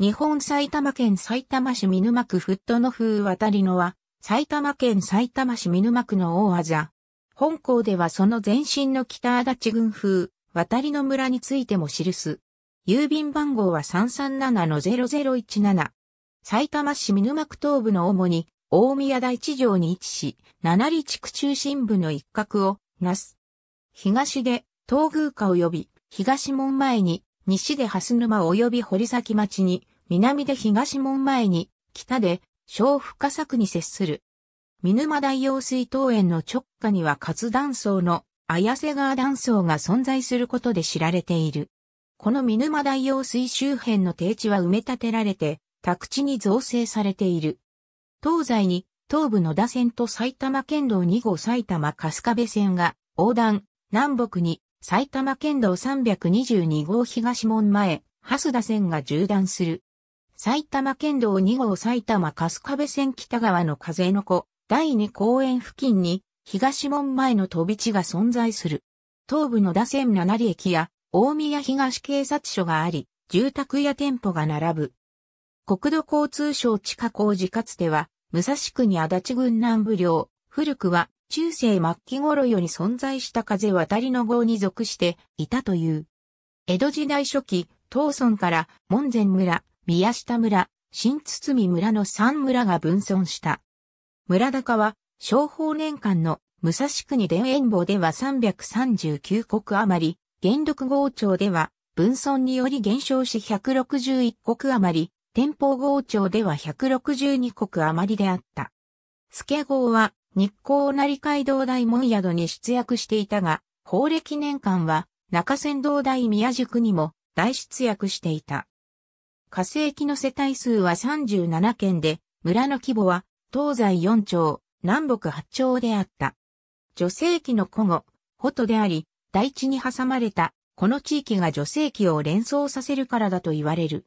日本埼玉県埼玉市見沼区フットの風渡りのは、埼玉県埼玉市見沼区の大技。本校ではその前身の北足立郡風、渡りの村についても記す。郵便番号は337-0017。埼玉市見沼区東部の主に、大宮台地上に位置し、七里地区中心部の一角を、なす。東で、東宮下及び、東門前に、西で蓮沼及び堀崎町に、南で東門前に、北で小深作に接する。見沼大洋水桃園の直下には活断層の綾瀬川断層が存在することで知られている。この見沼大洋水周辺の低地は埋め立てられて、宅地に造成されている。東西に東部野田線と埼玉県道2号埼玉春日部線が横断、南北に埼玉県道322号東門前、蓮田線が縦断する。埼玉県道2号埼玉春日部線北側の風の子、第2公園付近に、東門前の飛び地が存在する。東部の打線七里駅や、大宮東警察署があり、住宅や店舗が並ぶ。国土交通省地下工事かつては、武蔵区に足立郡南部領、古くは中世末期頃より存在した風渡りの号に属していたという。江戸時代初期、東村から門前村、宮下村、新堤村の3村が分村した。村高は、商法年間の武蔵国田園坊では339国余り、元禄号町では、分村により減少し161国余り、天保号町では162国余りであった。助号は、日光成街道大門宿に出役していたが、法暦年間は、中山道大宮宿にも大出役していた。火星期の世帯数は37件で、村の規模は東西4町、南北8町であった。女性期の古語、ホトであり、大地に挟まれた、この地域が女性期を連想させるからだと言われる。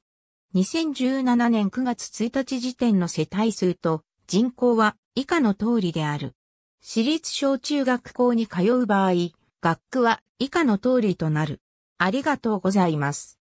2017年9月1日時点の世帯数と人口は以下の通りである。私立小中学校に通う場合、学区は以下の通りとなる。ありがとうございます。